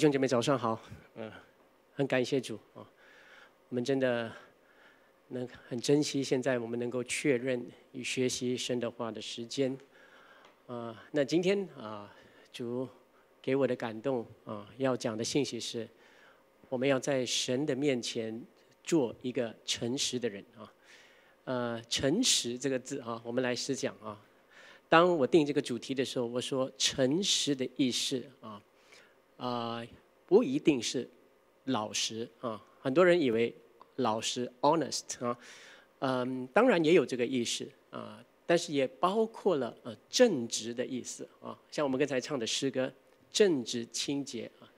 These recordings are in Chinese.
弟兄姐妹，早上好。嗯，很感谢主啊，我们真的能很珍惜现在我们能够确认与学习神的话的时间啊。那今天啊，主给我的感动啊，要讲的信息是，我们要在神的面前做一个诚实的人啊。呃，诚实这个字啊，我们来思想啊。当我定这个主题的时候，我说诚实的意思啊。啊，不一定是老实啊，很多人以为老实 （honest） 啊，嗯，当然也有这个意思啊，但是也包括了呃正直的意思啊，像我们刚才唱的诗歌，正直、清洁啊，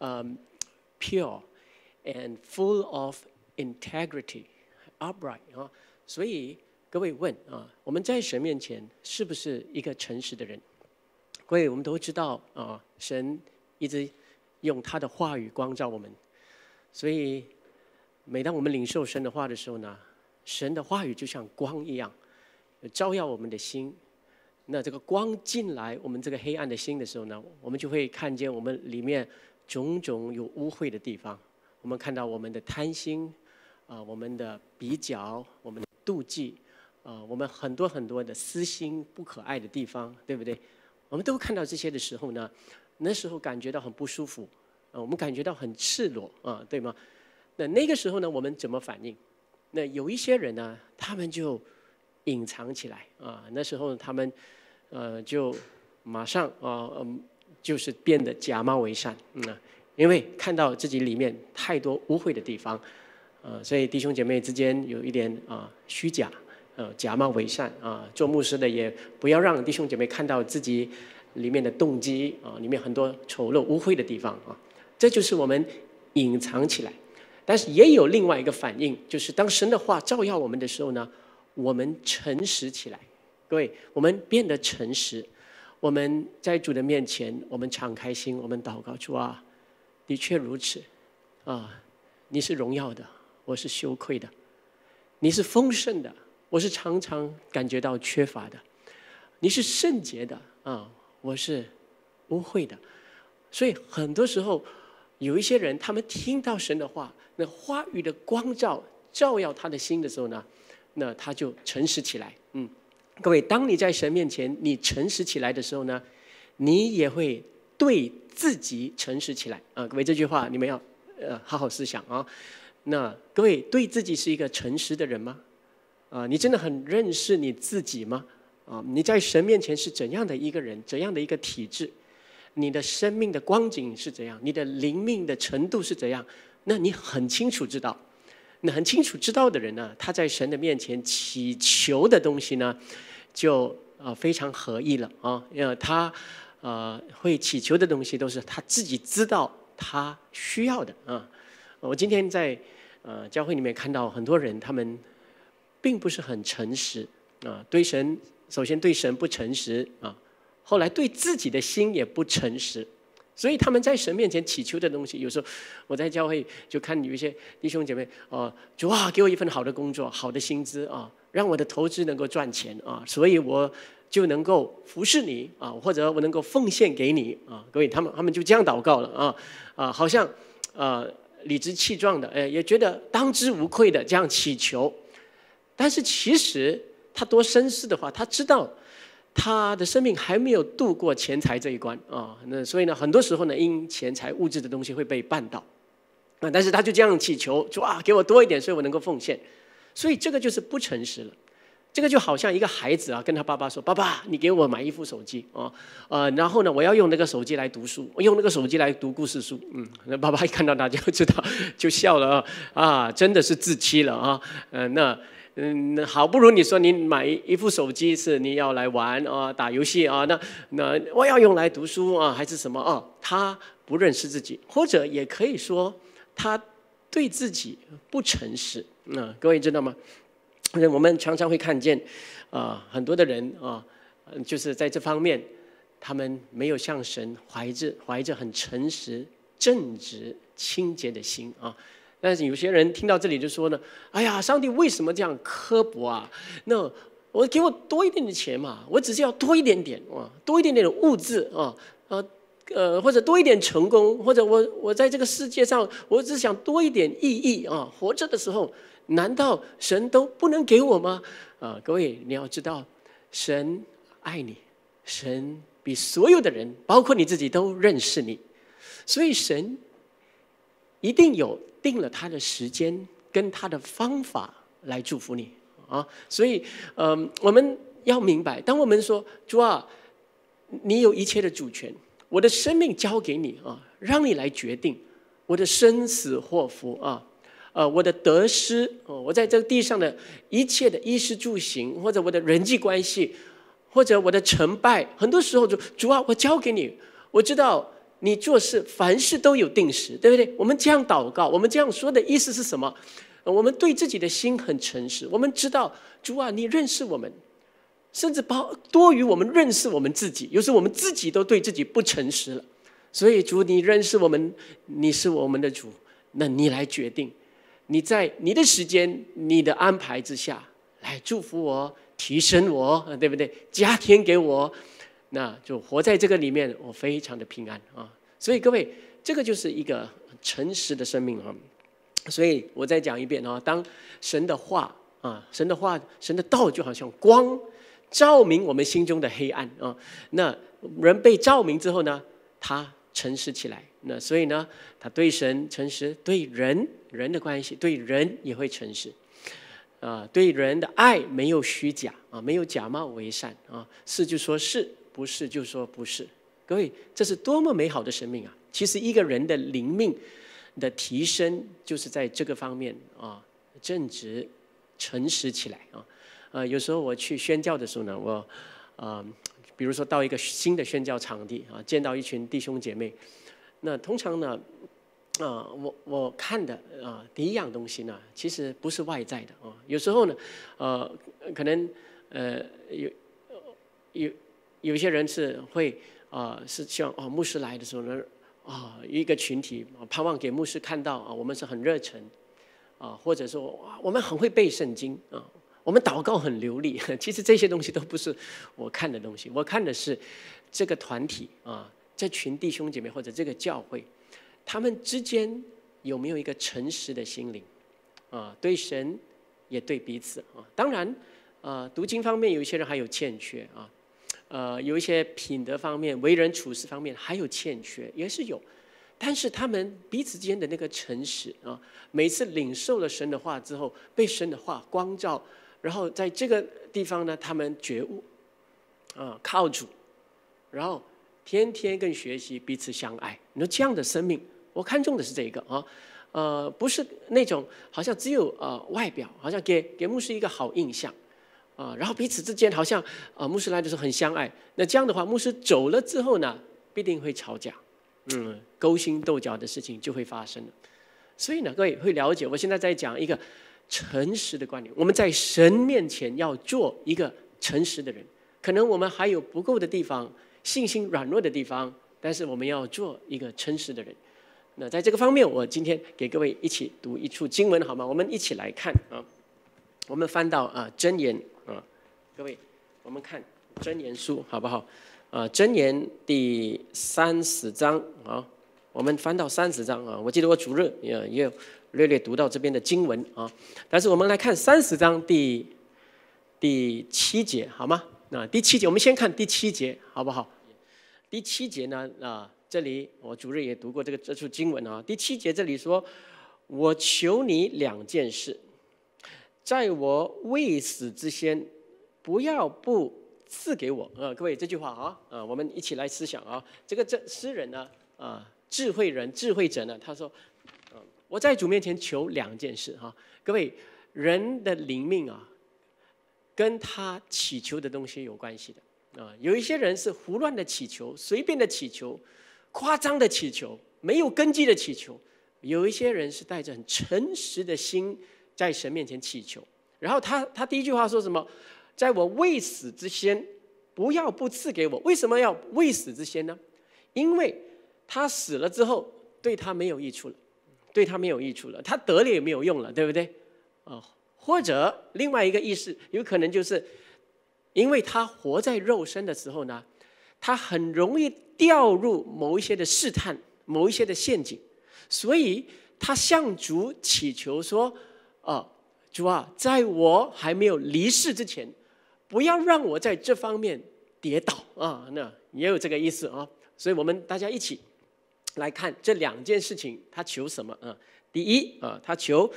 嗯，pure and full of integrity, upright 啊，所以各位问啊，我们在神面前是不是一个诚实的人？各位，我们都知道啊，神。一直用他的话语光照我们，所以每当我们领受神的话的时候呢，神的话语就像光一样，照耀我们的心。那这个光进来我们这个黑暗的心的时候呢，我们就会看见我们里面种种有污秽的地方。我们看到我们的贪心啊，我们的比较，我们妒忌啊，我们很多很多的私心不可爱的地方，对不对？我们都看到这些的时候呢？那时候感觉到很不舒服，啊，我们感觉到很赤裸，啊，对吗？那那个时候呢，我们怎么反应？那有一些人呢，他们就隐藏起来，啊，那时候他们，呃，就马上啊，就是变得假冒伪善，啊，因为看到自己里面太多污秽的地方，啊，所以弟兄姐妹之间有一点啊虚假，呃，假冒伪善啊，做牧师的也不要让弟兄姐妹看到自己。里面的动机啊，里面很多丑陋污秽的地方啊，这就是我们隐藏起来。但是也有另外一个反应，就是当神的话照耀我们的时候呢，我们诚实起来。各位，我们变得诚实。我们在主的面前，我们敞开心，我们祷告说啊：“的确如此啊，你是荣耀的，我是羞愧的；你是丰盛的，我是常常感觉到缺乏的；你是圣洁的啊。”我是不会的，所以很多时候有一些人，他们听到神的话，那话语的光照照耀他的心的时候呢，那他就诚实起来。嗯，各位，当你在神面前，你诚实起来的时候呢，你也会对自己诚实起来。啊，各位，这句话你们要呃好好思想啊。那各位，对自己是一个诚实的人吗？啊，你真的很认识你自己吗？啊，你在神面前是怎样的一个人，怎样的一个体质？你的生命的光景是怎样？你的灵命的程度是怎样？那你很清楚知道。那很清楚知道的人呢，他在神的面前祈求的东西呢，就啊非常合意了啊，因为他啊会祈求的东西都是他自己知道他需要的啊。我今天在呃教会里面看到很多人，他们并不是很诚实啊，对神。首先对神不诚实啊，后来对自己的心也不诚实，所以他们在神面前祈求的东西，有时候我在教会就看有一些弟兄姐妹啊，就哇给我一份好的工作，好的薪资啊，让我的投资能够赚钱啊，所以我就能够服侍你啊，或者我能够奉献给你啊，各位他们他们就这样祷告了啊啊，好像啊理直气壮的，哎也觉得当之无愧的这样祈求，但是其实。他多绅士的话，他知道，他的生命还没有度过钱财这一关啊。那所以呢，很多时候呢，因钱财物质的东西会被绊倒。那但是他就这样祈求说啊，给我多一点，所以我能够奉献。所以这个就是不诚实了。这个就好像一个孩子啊，跟他爸爸说：“爸爸，你给我买一副手机啊啊，然后呢，我要用那个手机来读书，用那个手机来读故事书。”嗯，那爸爸一看到他就知道，就笑了啊，真的是自欺了啊。嗯，那。嗯，那好不如你说你买一副手机是你要来玩啊，打游戏啊，那那我要用来读书啊，还是什么啊？他不认识自己，或者也可以说他对自己不诚实。那各位知道吗？我们常常会看见啊，很多的人啊，就是在这方面，他们没有向神怀着怀着很诚实、正直、清洁的心啊。但是有些人听到这里就说呢：“哎呀，上帝为什么这样刻薄啊？那我给我多一点的钱嘛，我只是要多一点点啊，多一点点的物质啊啊呃，或者多一点成功，或者我我在这个世界上，我只想多一点意义啊。活着的时候，难道神都不能给我吗？啊，各位你要知道，神爱你，神比所有的人，包括你自己，都认识你，所以神一定有。”定了他的时间跟他的方法来祝福你啊，所以，嗯，我们要明白，当我们说主啊，你有一切的主权，我的生命交给你啊，让你来决定我的生死祸福啊，呃，我的得失，我在这个地上的一切的衣食住行，或者我的人际关系，或者我的成败，很多时候就主啊，我交给你，我知道。你做事，凡事都有定时，对不对？我们这样祷告，我们这样说的意思是什么？我们对自己的心很诚实，我们知道主啊，你认识我们，甚至包多于我们认识我们自己。有时我们自己都对自己不诚实了。所以主，你认识我们，你是我们的主，那你来决定，你在你的时间、你的安排之下，来祝福我，提升我，对不对？加添给我。那就活在这个里面，我非常的平安啊！所以各位，这个就是一个诚实的生命啊！所以我再讲一遍啊，当神的话啊，神的话，神的道就好像光，照明我们心中的黑暗啊！那人被照明之后呢，他诚实起来。那所以呢，他对神诚实，对人人的关系，对人也会诚实啊！对人的爱没有虚假啊，没有假冒伪善啊，是就说是。不是就说不是，各位，这是多么美好的生命啊！其实一个人的灵命的提升，就是在这个方面啊，正直、诚实起来啊。呃，有时候我去宣教的时候呢，我啊，比如说到一个新的宣教场地啊，见到一群弟兄姐妹，那通常呢啊，我我看的啊，第一样东西呢，其实不是外在的啊。有时候呢，呃，可能呃有有。有些人是会啊，是希望哦，牧师来的时候呢，啊，一个群体啊，盼望给牧师看到啊，我们是很热忱啊，或者说我们很会背圣经啊，我们祷告很流利。其实这些东西都不是我看的东西，我看的是这个团体啊，这群弟兄姐妹或者这个教会，他们之间有没有一个诚实的心灵啊？对神也对彼此啊。当然啊，读经方面有一些人还有欠缺啊。呃，有一些品德方面、为人处事方面还有欠缺，也是有。但是他们彼此之间的那个诚实啊，每次领受了神的话之后，被神的话光照，然后在这个地方呢，他们觉悟啊，靠主，然后天天跟学习，彼此相爱。你说这样的生命，我看重的是这个啊，呃，不是那种好像只有呃外表，好像给给牧师一个好印象。啊，然后彼此之间好像啊，牧师来的时候很相爱。那这样的话，牧师走了之后呢，必定会吵架，嗯，勾心斗角的事情就会发生了。所以呢，各位会了解，我现在在讲一个诚实的观点。我们在神面前要做一个诚实的人，可能我们还有不够的地方，信心软弱的地方，但是我们要做一个诚实的人。那在这个方面，我今天给各位一起读一处经文好吗？我们一起来看啊，我们翻到啊，箴言。各位，我们看真言书好不好？啊，真言第三十章啊，我们翻到三十章啊。我记得我主日也也略略读到这边的经文啊。但是我们来看三十章第第七节好吗？那第七节，我们先看第七节好不好？第七节呢啊，这里我主日也读过这个这处经文啊。第七节这里说：“我求你两件事，在我未死之前。”不要不赐给我啊！各位，这句话啊，啊，我们一起来思想啊。这个这诗人呢，啊，智慧人、智慧者呢，他说：“我在主面前求两件事哈。”各位，人的灵命啊，跟他祈求的东西有关系的啊。有一些人是胡乱的祈求、随便的祈求、夸张的祈求、没有根基的祈求；有一些人是带着很诚实的心在神面前祈求。然后他他第一句话说什么？在我未死之先，不要不赐给我。为什么要未死之先呢？因为，他死了之后，对他没有益处了，对他没有益处了，他得了也没有用了，对不对？啊，或者另外一个意思，有可能就是，因为他活在肉身的时候呢，他很容易掉入某一些的试探，某一些的陷阱，所以他向主祈求说：“啊，主啊，在我还没有离世之前。”不要让我在这方面跌倒啊！那也有这个意思啊，所以我们大家一起来看这两件事情，他求什么啊？第一啊，他求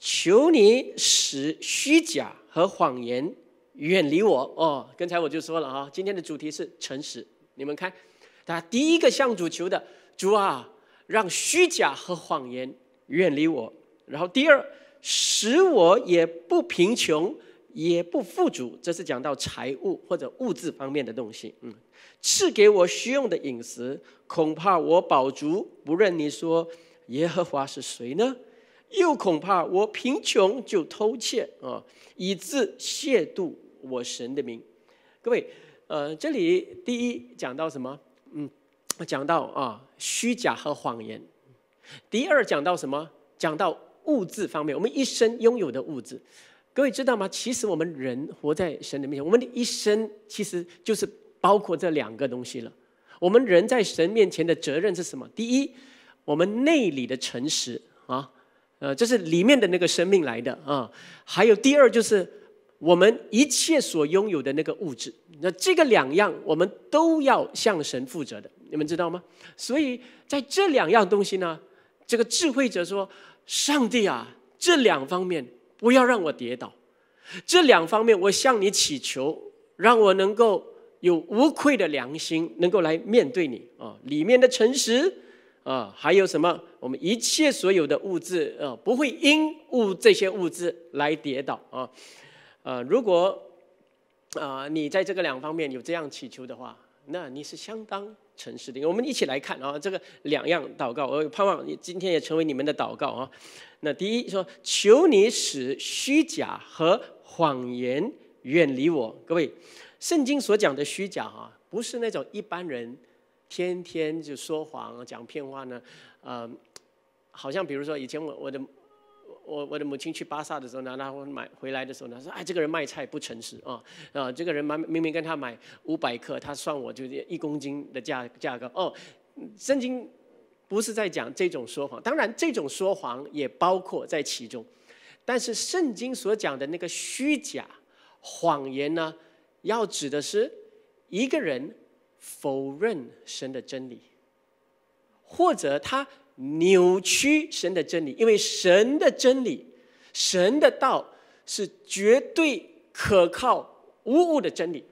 求你使虚假和谎言远离我哦。刚才我就说了啊，今天的主题是诚实。你们看，他第一个向主求的，主啊，让虚假和谎言远离我。然后第二，使我也不贫穷。也不富足，这是讲到财物或者物质方面的东西。嗯，赐给我需用的饮食，恐怕我饱足；不认你说耶和华是谁呢？又恐怕我贫穷就偷窃啊，以致亵渎我神的名。各位，呃，这里第一讲到什么？嗯，讲到啊虚假和谎言。第二讲到什么？讲到物质方面，我们一生拥有的物质。各位知道吗？其实我们人活在神的面前，我们的一生其实就是包括这两个东西了。我们人在神面前的责任是什么？第一，我们内里的诚实啊，呃，这是里面的那个生命来的啊；还有第二，就是我们一切所拥有的那个物质。那这个两样，我们都要向神负责的。你们知道吗？所以在这两样东西呢，这个智慧者说：“上帝啊，这两方面。”不要让我跌倒，这两方面我向你祈求，让我能够有无愧的良心，能够来面对你啊。里面的诚实啊，还有什么？我们一切所有的物质啊，不会因物这些物质来跌倒啊。呃，如果啊，你在这个两方面有这样祈求的话，那你是相当。诚实的，我们一起来看啊，这个两样祷告，我盼望你今天也成为你们的祷告啊。那第一说，求你使虚假和谎言远离我。各位，圣经所讲的虚假哈，不是那种一般人天天就说谎讲骗话呢，嗯，好像比如说以前我我的。我我的母亲去巴萨的时候呢，然我买回来的时候呢，说哎，这个人卖菜不诚实啊啊！这个人买明明跟他买五百克，他算我就一公斤的价价格哦。圣经不是在讲这种说谎，当然这种说谎也包括在其中，但是圣经所讲的那个虚假谎言呢，要指的是一个人否认神的真理，或者他。扭曲神的真理，因为神的真理、神的道是绝对可靠无误的真理，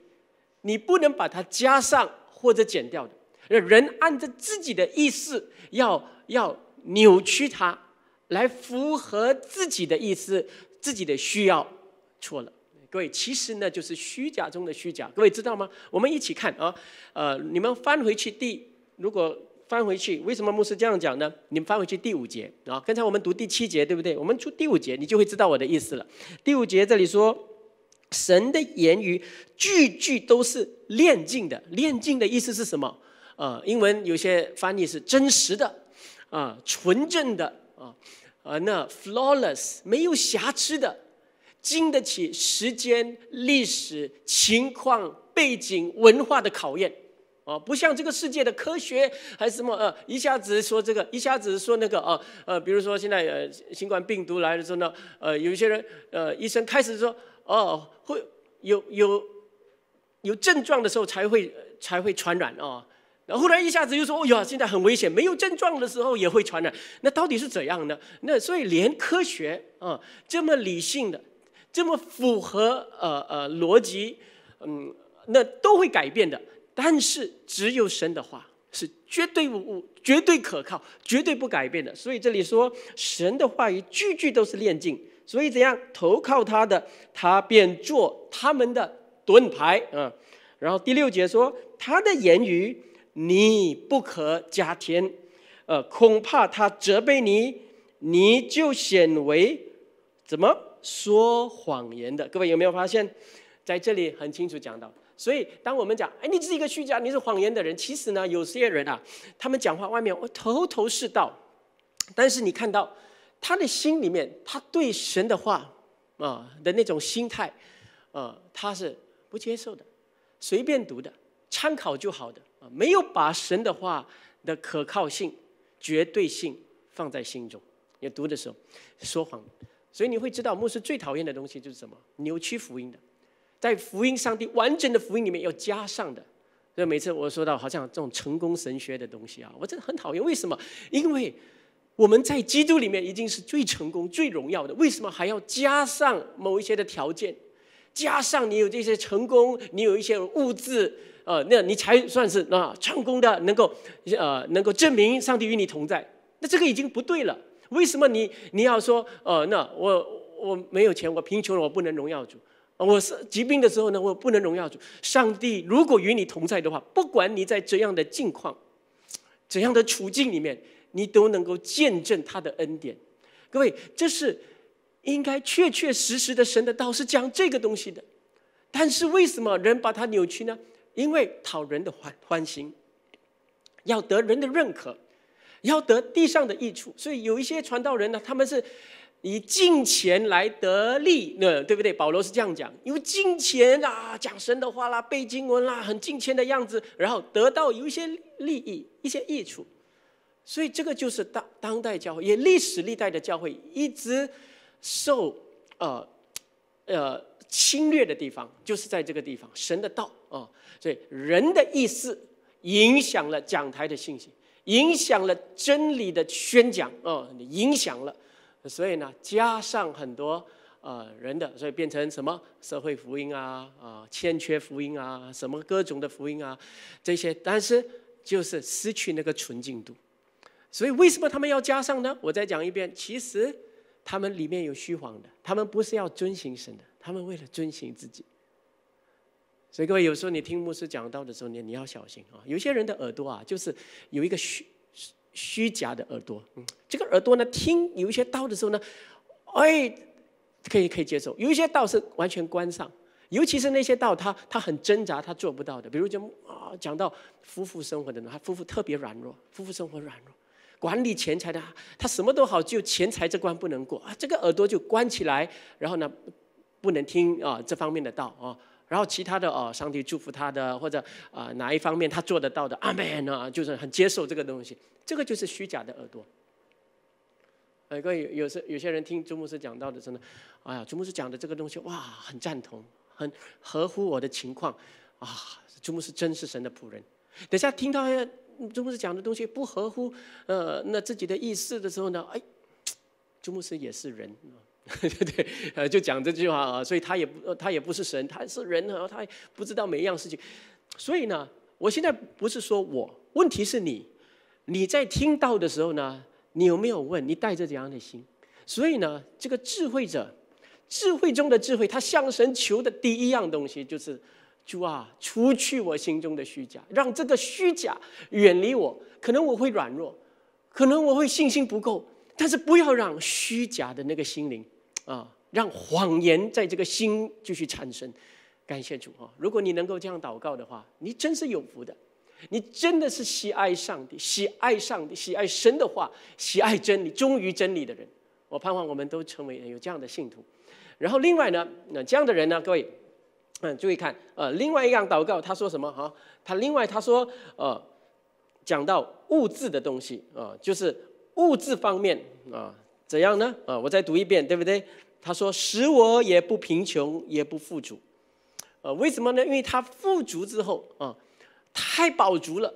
你不能把它加上或者减掉的。人按照自己的意思要要扭曲它，来符合自己的意思、自己的需要，错了。各位，其实呢，就是虚假中的虚假。各位知道吗？我们一起看啊，呃，你们翻回去第如果。翻回去，为什么牧师这样讲呢？你们翻回去第五节啊，刚才我们读第七节，对不对？我们出第五节，你就会知道我的意思了。第五节这里说，神的言语句句都是炼净的。炼净的意思是什么？啊，英文有些翻译是真实的，啊，纯正的啊，啊，那 flawless 没有瑕疵的，经得起时间、历史、情况、背景、文化的考验。哦，不像这个世界的科学还是什么呃，一下子说这个，一下子说那个啊呃，比如说现在呃新冠病毒来的时候呢，呃，有一些人呃，医生开始说哦会有有有症状的时候才会才会传染啊，然后来一下子又说哦呀，现在很危险，没有症状的时候也会传染，那到底是怎样呢？那所以连科学啊这么理性的，这么符合呃呃逻辑，嗯，那都会改变的。但是只有神的话是绝对无误、绝对可靠、绝对不改变的。所以这里说神的话语句句都是炼净。所以怎样投靠他的，他便做他们的盾牌啊。然后第六节说他的言语你不可加添，呃，恐怕他责备你，你就显为怎么说谎言的。各位有没有发现，在这里很清楚讲到。所以，当我们讲哎，你是一个虚假、你是谎言的人，其实呢，有些人啊，他们讲话外面头头是道，但是你看到他的心里面，他对神的话啊的那种心态啊，他是不接受的，随便读的，参考就好的啊，没有把神的话的可靠性、绝对性放在心中。你读的时候说谎，所以你会知道，牧师最讨厌的东西就是什么扭曲福音的。在福音，上帝完整的福音里面要加上，的。所以每次我说到好像这种成功神学的东西啊，我真的很讨厌。为什么？因为我们在基督里面已经是最成功、最荣耀的，为什么还要加上某一些的条件？加上你有这些成功，你有一些物质，呃，那你才算是啊成功的，能够呃能够证明上帝与你同在。那这个已经不对了。为什么你你要说呃那我我没有钱，我贫穷，我不能荣耀主？我是疾病的时候呢，我不能荣耀主。上帝如果与你同在的话，不管你在怎样的境况、怎样的处境里面，你都能够见证他的恩典。各位，这是应该确确实实的。神的道是讲这个东西的，但是为什么人把它扭曲呢？因为讨人的欢欢心，要得人的认可，要得地上的益处。所以有一些传道人呢，他们是。以金钱来得利那对不对？保罗是这样讲，因为金钱啊，讲神的话啦，背经文啦，很金钱的样子，然后得到有一些利益、一些益处。所以这个就是当当代教会，也历史历代的教会一直受呃呃侵略的地方，就是在这个地方。神的道啊，所以人的意思影响了讲台的信息，影响了真理的宣讲啊，影响了。所以呢，加上很多啊人的，所以变成什么社会福音啊啊欠缺福音啊什么各种的福音啊，这些但是就是失去那个纯净度。所以为什么他们要加上呢？我再讲一遍，其实他们里面有虚谎的，他们不是要遵行神的，他们为了遵行自己。所以各位有时候你听牧师讲道的时候你你要小心啊，有些人的耳朵啊就是有一个虚。虚假的耳朵，嗯，这个耳朵呢，听有一些道的时候呢，哎，可以可以接受；有一些道是完全关上，尤其是那些道，他他很挣扎，他做不到的。比如就啊，讲到夫妇生活的呢，他夫妇特别软弱，夫妇生活软弱，管理钱财的，他什么都好，就钱财这关不能过啊，这个耳朵就关起来，然后呢，不能听啊这方面的道啊。然后其他的哦，上帝祝福他的，或者啊哪一方面他做得到的，阿门啊，就是很接受这个东西。这个就是虚假的耳朵。哎，各位有时有些人听朱牧师讲到的时候呢，哎呀，朱牧师讲的这个东西哇，很赞同，很合乎我的情况啊。朱牧师真是神的仆人。等下听到朱牧师讲的东西不合乎呃那自己的意思的时候呢，哎，朱牧师也是人啊。对 对，呃，就讲这句话啊，所以他也不，他也不是神，他是人啊，他不知道每一样事情。所以呢，我现在不是说我，问题是你，你在听到的时候呢，你有没有问？你带着怎样的心？所以呢，这个智慧者，智慧中的智慧，他向神求的第一样东西就是，主啊，除去我心中的虚假，让这个虚假远离我。可能我会软弱，可能我会信心不够，但是不要让虚假的那个心灵。啊，让谎言在这个心继续产生，感谢主啊！如果你能够这样祷告的话，你真是有福的，你真的是喜爱上帝、喜爱上帝、喜爱神的话、喜爱真理、忠于真理的人。我盼望我们都成为有这样的信徒。然后另外呢，那这样的人呢，各位，嗯，注意看，呃，另外一样祷告，他说什么哈？他另外他说，呃，讲到物质的东西啊，就是物质方面啊。怎样呢？啊，我再读一遍，对不对？他说：“使我也不贫穷，也不富足。”啊，为什么呢？因为他富足之后啊，太饱足了，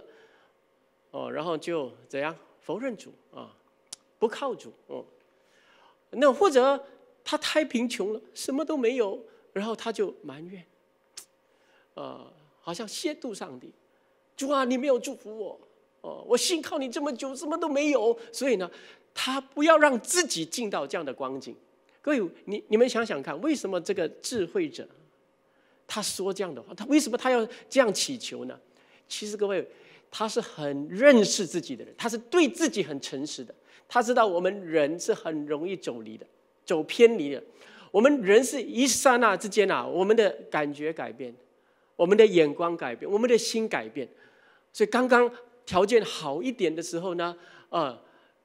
哦，然后就怎样否认主啊，不靠主，嗯，那或者他太贫穷了，什么都没有，然后他就埋怨，啊，好像亵渎上帝，主啊，你没有祝福我，哦，我信靠你这么久，什么都没有，所以呢？他不要让自己进到这样的光景，各位，你你们想想看，为什么这个智慧者他说这样的话？他为什么他要这样祈求呢？其实，各位，他是很认识自己的人，他是对自己很诚实的。他知道我们人是很容易走离的，走偏离的。我们人是一刹那之间啊，我们的感觉改变，我们的眼光改变，我们的心改变。所以，刚刚条件好一点的时候呢，啊。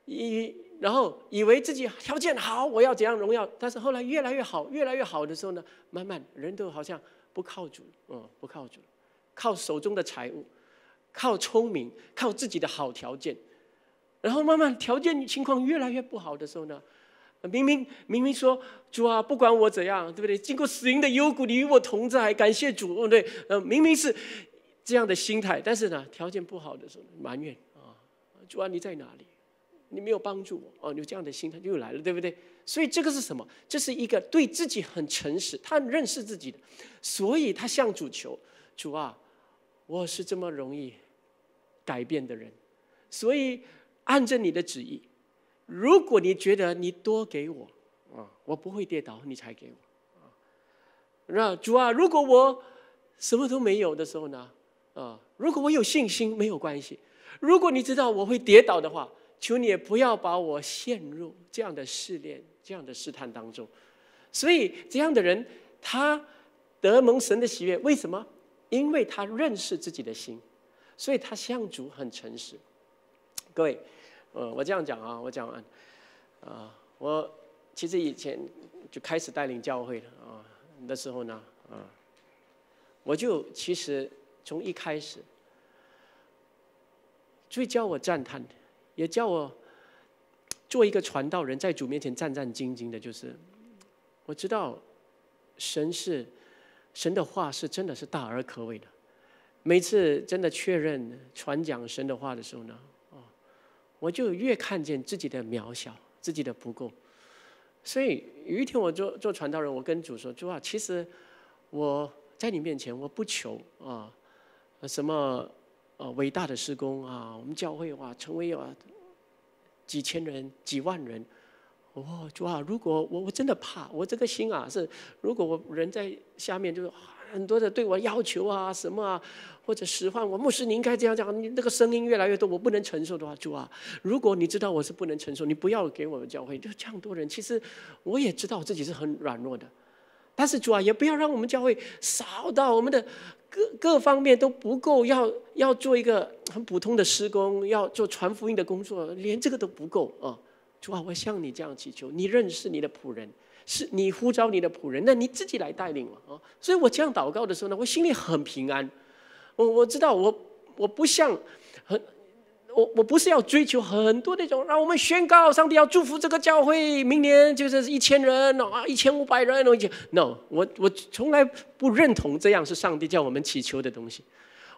以然后以为自己条件好，我要怎样荣耀？但是后来越来越好，越来越好的时候呢，慢慢人都好像不靠主，嗯，不靠主，靠手中的财物，靠聪明，靠自己的好条件。然后慢慢条件情况越来越不好的时候呢，明明明明说主啊，不管我怎样，对不对？经过死荫的幽谷，你与我同在，感谢主，对不对？嗯，明明是这样的心态，但是呢，条件不好的时候埋怨啊，主啊，你在哪里？你没有帮助我哦，你这样的心态就又来了，对不对？所以这个是什么？这是一个对自己很诚实，他认识自己的，所以他向主求：“主啊，我是这么容易改变的人，所以按照你的旨意。如果你觉得你多给我，啊，我不会跌倒，你才给我啊。那主啊，如果我什么都没有的时候呢？啊，如果我有信心，没有关系。如果你知道我会跌倒的话。”求你也不要把我陷入这样的试炼、这样的试探当中。所以，这样的人他得蒙神的喜悦，为什么？因为他认识自己的心，所以他向主很诚实。各位，呃，我这样讲啊，我讲啊，啊，我其实以前就开始带领教会了啊，那时候呢，啊，我就其实从一开始最叫我赞叹的。也叫我做一个传道人，在主面前战战兢兢的，就是我知道神是神的话是真的是大而可畏的。每次真的确认传讲神的话的时候呢，啊，我就越看见自己的渺小，自己的不够。所以有一天我做做传道人，我跟主说主啊，其实我在你面前我不求啊什么。呃，伟大的施工啊，我们教会哇，成为有几千人、几万人。哦，主啊，如果我我真的怕，我这个心啊是，如果我人在下面，就是很多的对我要求啊，什么啊，或者使唤我牧师，你应该这样讲，你那个声音越来越多，我不能承受的话，主啊，如果你知道我是不能承受，你不要给我教会，就这样多人，其实我也知道自己是很软弱的。但是主啊，也不要让我们教会少到我们的各各方面都不够，要要做一个很普通的施工，要做传福音的工作，连这个都不够啊！主啊，我像你这样祈求，你认识你的仆人，是你呼召你的仆人，那你自己来带领了啊！所以，我这样祷告的时候呢，我心里很平安。我我知道，我我不像很。我我不是要追求很多那种，让我们宣告上帝要祝福这个教会，明年就是一千人啊，一千五百人。No，我我从来不认同这样是上帝叫我们祈求的东西。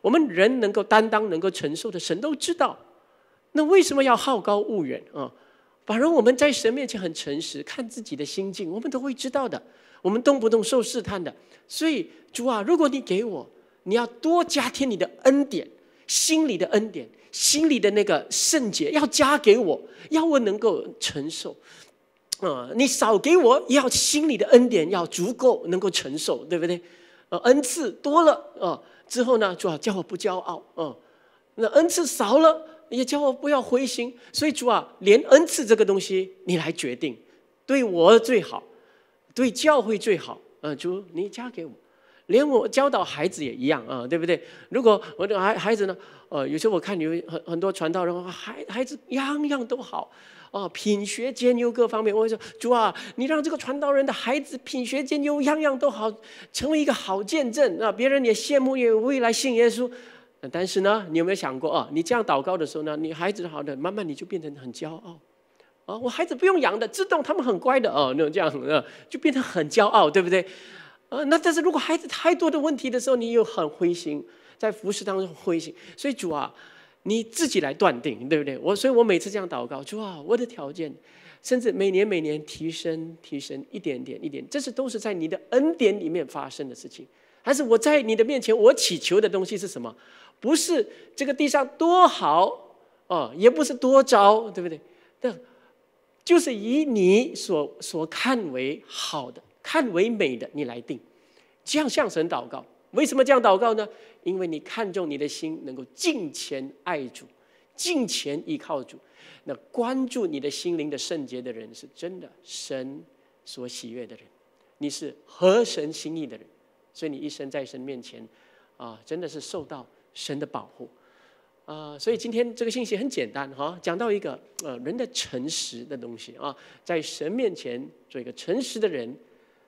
我们人能够担当、能够承受的，神都知道。那为什么要好高骛远啊？反而我们在神面前很诚实，看自己的心境，我们都会知道的。我们动不动受试探的，所以主啊，如果你给我，你要多加添你的恩典。心里的恩典，心里的那个圣洁要加给我，要我能够承受。啊，你少给我，要心里的恩典要足够能够承受，对不对？呃，恩赐多了啊，之后呢，主啊叫我不骄傲。嗯，那恩赐少了，也叫我不要灰心。所以主啊，连恩赐这个东西你来决定，对我最好，对教会最好。嗯，主你加给我。连我教导孩子也一样啊，对不对？如果我的孩孩子呢？呃，有时候我看有很很多传道人，孩孩子样样都好啊，品学兼优各方面。我说主啊，你让这个传道人的孩子品学兼优，样样都好，成为一个好见证啊，别人也羡慕，也未来信耶稣。但是呢，你有没有想过啊？你这样祷告的时候呢，你孩子好的，慢慢你就变成很骄傲啊。我孩子不用养的，自动，他们很乖的哦，那种这样的，就变成很骄傲，对不对？啊，那但是如果孩子太多的问题的时候，你又很灰心，在服侍当中灰心，所以主啊，你自己来断定，对不对？我所以我每次这样祷告，主啊，我的条件，甚至每年每年提升提升一点点一点，这是都是在你的恩典里面发生的事情，还是我在你的面前，我祈求的东西是什么？不是这个地上多好哦，也不是多糟，对不对？但就是以你所所看为好的。看为美的，你来定，这样向神祷告。为什么这样祷告呢？因为你看重你的心，能够敬虔爱主，敬虔依靠主。那关注你的心灵的圣洁的人，是真的神所喜悦的人。你是合神心意的人，所以你一生在神面前啊，真的是受到神的保护啊。所以今天这个信息很简单哈，讲到一个呃人的诚实的东西啊，在神面前做一个诚实的人。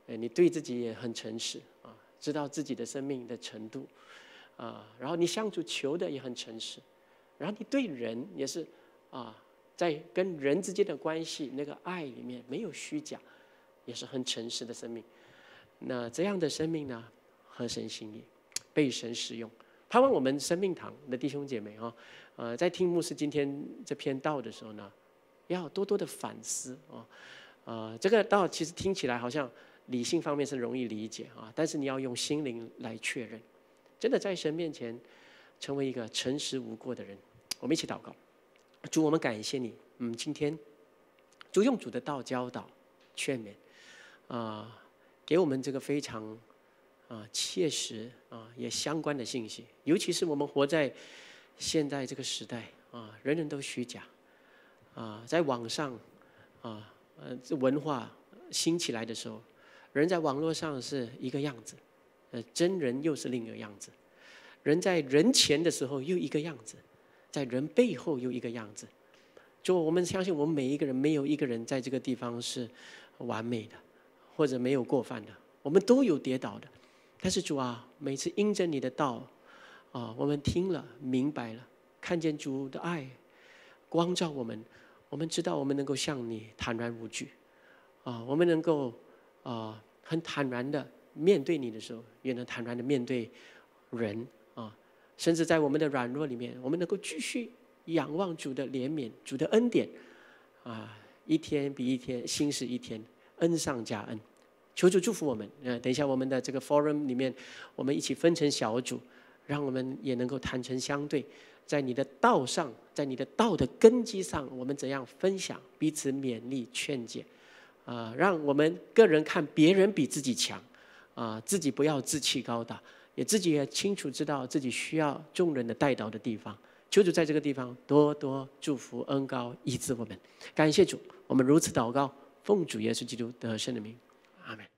哎，你对自己也很诚实啊，知道自己的生命的程度啊，然后你向主求的也很诚实，然后你对人也是啊，在跟人之间的关系那个爱里面没有虚假，也是很诚实的生命。那这样的生命呢，合神心意，被神使用。盼望我们生命堂的弟兄姐妹啊，呃，在听牧师今天这篇道的时候呢，要多多的反思啊，啊，这个道其实听起来好像。理性方面是容易理解啊，但是你要用心灵来确认，真的在神面前成为一个诚实无过的人。我们一起祷告，主，我们感谢你，嗯，今天主用主的道教导、劝勉啊，给我们这个非常啊切实啊也相关的信息，尤其是我们活在现在这个时代啊，人人都虚假啊，在网上啊，呃，文化兴起来的时候。人在网络上是一个样子，呃，真人又是另一个样子。人在人前的时候又一个样子，在人背后又一个样子。主，我们相信，我们每一个人没有一个人在这个地方是完美的，或者没有过犯的。我们都有跌倒的，但是主啊，每次因着你的道，啊，我们听了明白了，看见主的爱光照我们，我们知道我们能够向你坦然无惧，啊，我们能够。啊，很坦然的面对你的时候，也能坦然的面对人啊。甚至在我们的软弱里面，我们能够继续仰望主的怜悯、主的恩典啊。一天比一天，心是一天，恩上加恩。求主祝福我们。嗯，等一下，我们的这个 forum 里面，我们一起分成小组，让我们也能够坦诚相对，在你的道上，在你的道德根基上，我们怎样分享，彼此勉励劝解。啊，让我们个人看别人比自己强，啊，自己不要自气高大，也自己也清楚知道自己需要众人的带到的地方。求主在这个地方多多祝福恩高医治我们，感谢主，我们如此祷告，奉主耶稣基督的圣名，阿门。